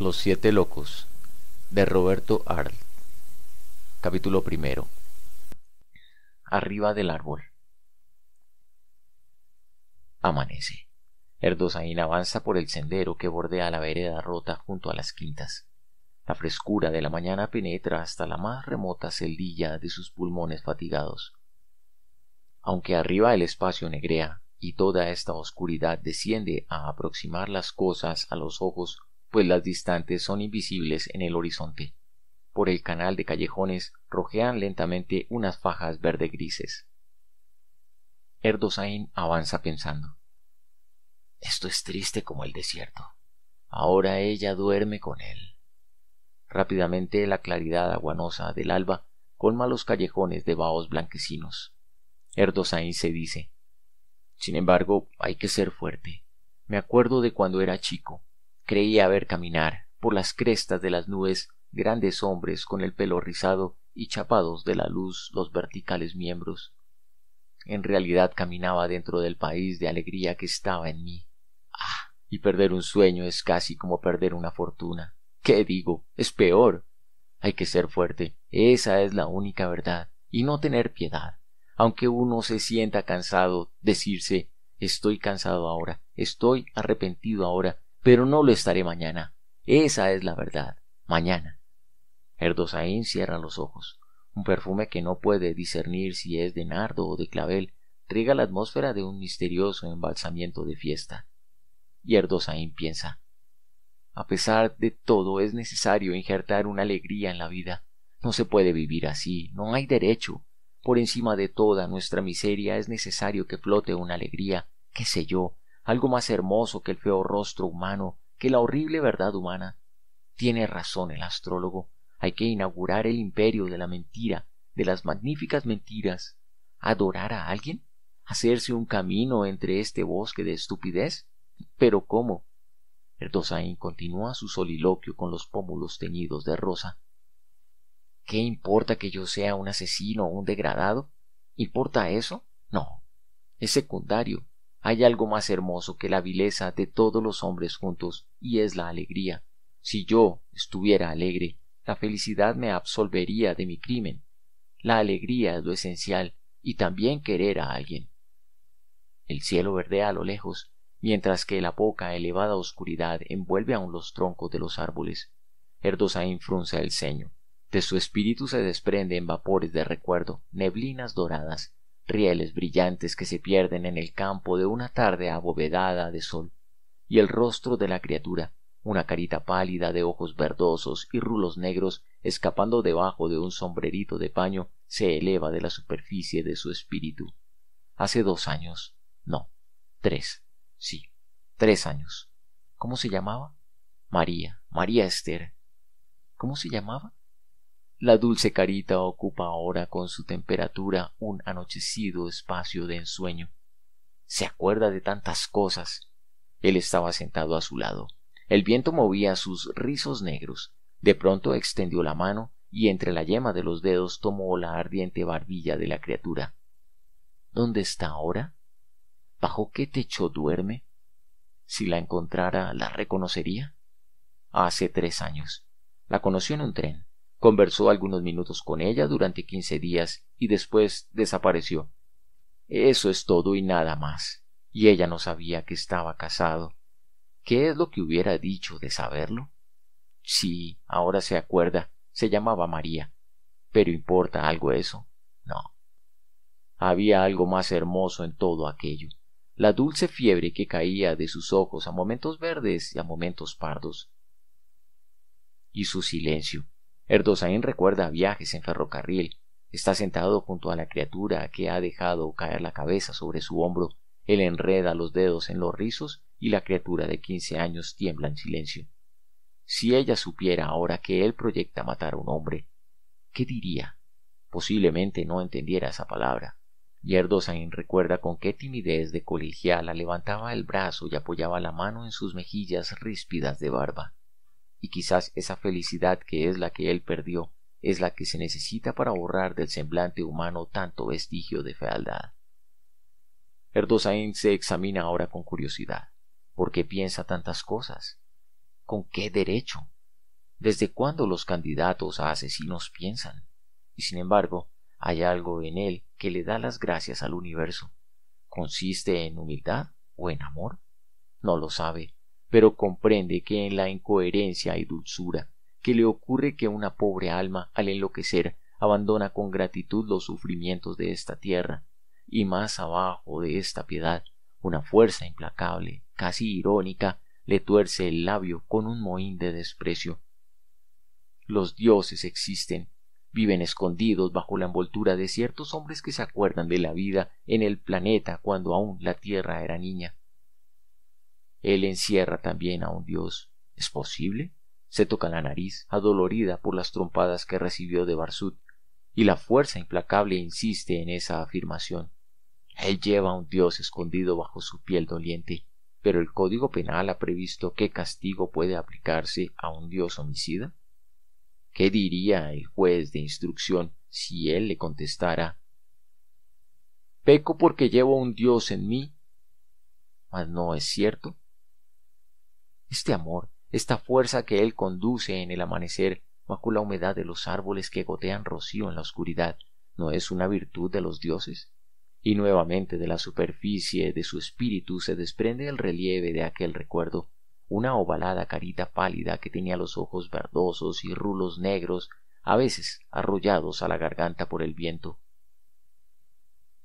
Los siete locos de Roberto arl Capítulo primero Arriba del árbol Amanece. Erdosain avanza por el sendero que bordea la vereda rota junto a las quintas. La frescura de la mañana penetra hasta la más remota celdilla de sus pulmones fatigados. Aunque arriba el espacio negrea y toda esta oscuridad desciende a aproximar las cosas a los ojos pues las distantes son invisibles en el horizonte. Por el canal de callejones rojean lentamente unas fajas verde grises. Erdosain avanza pensando. Esto es triste como el desierto. Ahora ella duerme con él. Rápidamente la claridad aguanosa del alba colma los callejones de vaos blanquecinos. Erdosain se dice. Sin embargo, hay que ser fuerte. Me acuerdo de cuando era chico, Creía ver caminar por las crestas de las nubes grandes hombres con el pelo rizado y chapados de la luz los verticales miembros. En realidad caminaba dentro del país de alegría que estaba en mí. Ah, y perder un sueño es casi como perder una fortuna. ¿Qué digo? Es peor. Hay que ser fuerte. Esa es la única verdad. Y no tener piedad. Aunque uno se sienta cansado, decirse estoy cansado ahora, estoy arrepentido ahora, pero no lo estaré mañana. Esa es la verdad, mañana. Erdosaín cierra los ojos. Un perfume que no puede discernir si es de nardo o de clavel riega la atmósfera de un misterioso embalsamiento de fiesta. Y Erdosaín piensa, a pesar de todo es necesario injertar una alegría en la vida. No se puede vivir así, no hay derecho. Por encima de toda nuestra miseria es necesario que flote una alegría, qué sé yo, algo más hermoso que el feo rostro humano, que la horrible verdad humana. Tiene razón el astrólogo, hay que inaugurar el imperio de la mentira, de las magníficas mentiras. ¿Adorar a alguien? ¿Hacerse un camino entre este bosque de estupidez? ¿Pero cómo? Erdosain continúa su soliloquio con los pómulos teñidos de rosa. ¿Qué importa que yo sea un asesino o un degradado? ¿Importa eso? No. Es secundario. Hay algo más hermoso que la vileza de todos los hombres juntos, y es la alegría. Si yo estuviera alegre, la felicidad me absolvería de mi crimen. La alegría es lo esencial, y también querer a alguien. El cielo verdea a lo lejos, mientras que la poca elevada oscuridad envuelve aún los troncos de los árboles. Erdosain frunza el ceño. De su espíritu se desprenden vapores de recuerdo, neblinas doradas, rieles brillantes que se pierden en el campo de una tarde abovedada de sol, y el rostro de la criatura, una carita pálida de ojos verdosos y rulos negros escapando debajo de un sombrerito de paño, se eleva de la superficie de su espíritu. Hace dos años, no, tres, sí, tres años. ¿Cómo se llamaba? María, María Esther. ¿Cómo se llamaba? La dulce carita ocupa ahora con su temperatura un anochecido espacio de ensueño. Se acuerda de tantas cosas. Él estaba sentado a su lado. El viento movía sus rizos negros. De pronto extendió la mano y entre la yema de los dedos tomó la ardiente barbilla de la criatura. ¿Dónde está ahora? ¿Bajo qué techo duerme? Si la encontrara, ¿la reconocería? Hace tres años. La conoció en un tren. Conversó algunos minutos con ella durante quince días y después desapareció. Eso es todo y nada más. Y ella no sabía que estaba casado. ¿Qué es lo que hubiera dicho de saberlo? Sí, ahora se acuerda, se llamaba María. Pero ¿importa algo eso? No. Había algo más hermoso en todo aquello. La dulce fiebre que caía de sus ojos a momentos verdes y a momentos pardos. Y su silencio. Erdosain recuerda viajes en ferrocarril. Está sentado junto a la criatura que ha dejado caer la cabeza sobre su hombro. Él enreda los dedos en los rizos y la criatura de quince años tiembla en silencio. Si ella supiera ahora que él proyecta matar a un hombre, ¿qué diría? Posiblemente no entendiera esa palabra. Y Erdosain recuerda con qué timidez de colegiala levantaba el brazo y apoyaba la mano en sus mejillas ríspidas de barba y quizás esa felicidad que es la que él perdió es la que se necesita para borrar del semblante humano tanto vestigio de fealdad. Erdosain se examina ahora con curiosidad. ¿Por qué piensa tantas cosas? ¿Con qué derecho? ¿Desde cuándo los candidatos a asesinos piensan? Y sin embargo, hay algo en él que le da las gracias al universo. ¿Consiste en humildad o en amor? No lo sabe, pero comprende que en la incoherencia y dulzura que le ocurre que una pobre alma al enloquecer abandona con gratitud los sufrimientos de esta tierra, y más abajo de esta piedad, una fuerza implacable, casi irónica, le tuerce el labio con un mohín de desprecio. Los dioses existen, viven escondidos bajo la envoltura de ciertos hombres que se acuerdan de la vida en el planeta cuando aún la tierra era niña. Él encierra también a un Dios. ¿Es posible? Se toca la nariz, adolorida por las trompadas que recibió de Barsud, y la fuerza implacable insiste en esa afirmación. Él lleva a un Dios escondido bajo su piel doliente, pero el Código Penal ha previsto qué castigo puede aplicarse a un Dios homicida. ¿Qué diría el juez de instrucción si él le contestara Peco porque llevo un Dios en mí? Mas no es cierto. Este amor, esta fuerza que Él conduce en el amanecer, bajo la humedad de los árboles que gotean rocío en la oscuridad, ¿no es una virtud de los dioses? Y nuevamente de la superficie de su espíritu se desprende el relieve de aquel recuerdo, una ovalada carita pálida que tenía los ojos verdosos y rulos negros, a veces arrollados a la garganta por el viento.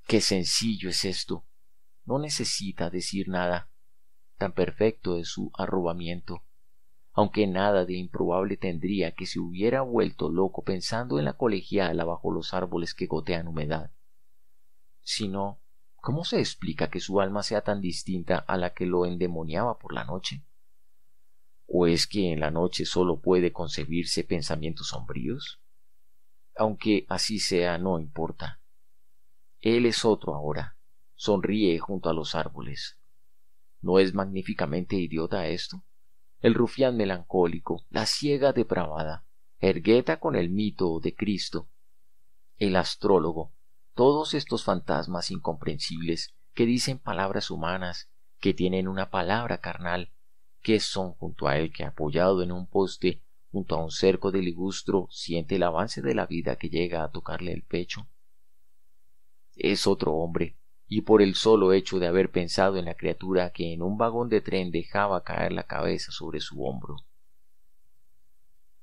Qué sencillo es esto. No necesita decir nada tan perfecto de su arrobamiento, aunque nada de improbable tendría que se hubiera vuelto loco pensando en la colegiala bajo los árboles que gotean humedad. Sino, ¿cómo se explica que su alma sea tan distinta a la que lo endemoniaba por la noche? ¿O es que en la noche sólo puede concebirse pensamientos sombríos? Aunque así sea, no importa. Él es otro ahora. Sonríe junto a los árboles, ¿No es magníficamente idiota esto? El rufián melancólico, la ciega depravada, Ergueta con el mito de Cristo, el astrólogo, todos estos fantasmas incomprensibles que dicen palabras humanas, que tienen una palabra carnal, que son junto a él que apoyado en un poste, junto a un cerco de ligustro, siente el avance de la vida que llega a tocarle el pecho. Es otro hombre, y por el solo hecho de haber pensado en la criatura que en un vagón de tren dejaba caer la cabeza sobre su hombro.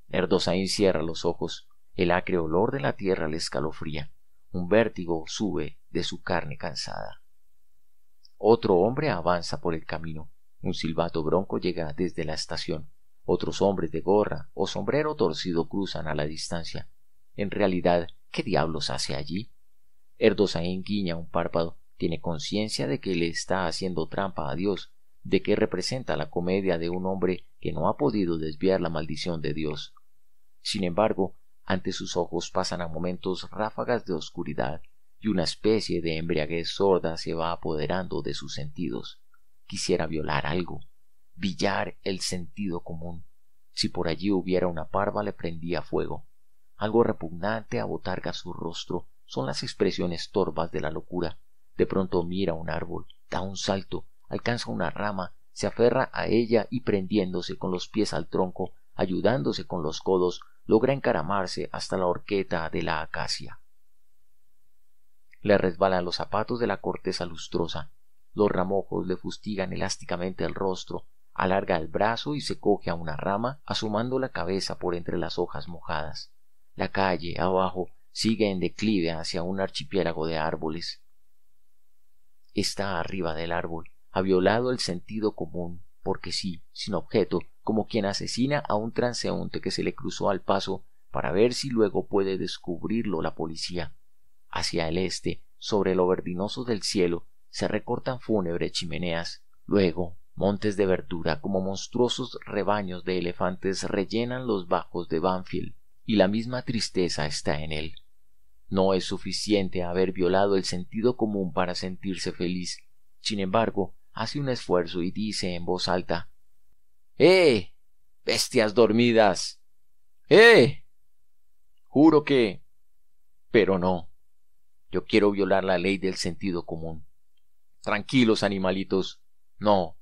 Erdosain cierra los ojos, el acre olor de la tierra le escalofría, un vértigo sube de su carne cansada. Otro hombre avanza por el camino, un silbato bronco llega desde la estación, otros hombres de gorra o sombrero torcido cruzan a la distancia. En realidad, ¿qué diablos hace allí? Erdosain guiña un párpado tiene conciencia de que le está haciendo trampa a Dios, de que representa la comedia de un hombre que no ha podido desviar la maldición de Dios. Sin embargo, ante sus ojos pasan a momentos ráfagas de oscuridad y una especie de embriaguez sorda se va apoderando de sus sentidos. Quisiera violar algo, billar el sentido común. Si por allí hubiera una parva le prendía fuego. Algo repugnante abotarga su rostro son las expresiones torvas de la locura de pronto mira un árbol, da un salto, alcanza una rama, se aferra a ella y prendiéndose con los pies al tronco, ayudándose con los codos, logra encaramarse hasta la horqueta de la acacia. Le resbalan los zapatos de la corteza lustrosa, los ramojos le fustigan elásticamente el rostro, alarga el brazo y se coge a una rama, asomando la cabeza por entre las hojas mojadas. La calle, abajo, sigue en declive hacia un archipiélago de árboles está arriba del árbol, ha violado el sentido común, porque sí, sin objeto, como quien asesina a un transeúnte que se le cruzó al paso para ver si luego puede descubrirlo la policía. Hacia el este, sobre lo verdinoso del cielo, se recortan fúnebres chimeneas. Luego, montes de verdura como monstruosos rebaños de elefantes rellenan los bajos de Banfield, y la misma tristeza está en él. No es suficiente haber violado el sentido común para sentirse feliz. Sin embargo, hace un esfuerzo y dice en voz alta ¡Eh! Bestias dormidas. ¡Eh! Juro que. Pero no. Yo quiero violar la ley del sentido común. Tranquilos, animalitos. No.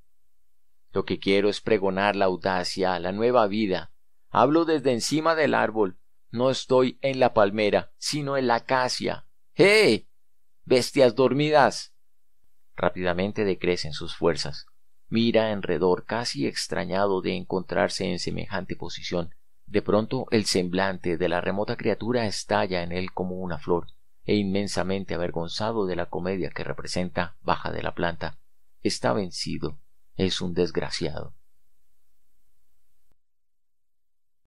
Lo que quiero es pregonar la audacia, la nueva vida. Hablo desde encima del árbol, no estoy en la palmera, sino en la acacia. ¡Eh! ¡Bestias dormidas! Rápidamente decrecen sus fuerzas. Mira enredor, casi extrañado de encontrarse en semejante posición. De pronto el semblante de la remota criatura estalla en él como una flor, e inmensamente avergonzado de la comedia que representa, baja de la planta. Está vencido. Es un desgraciado.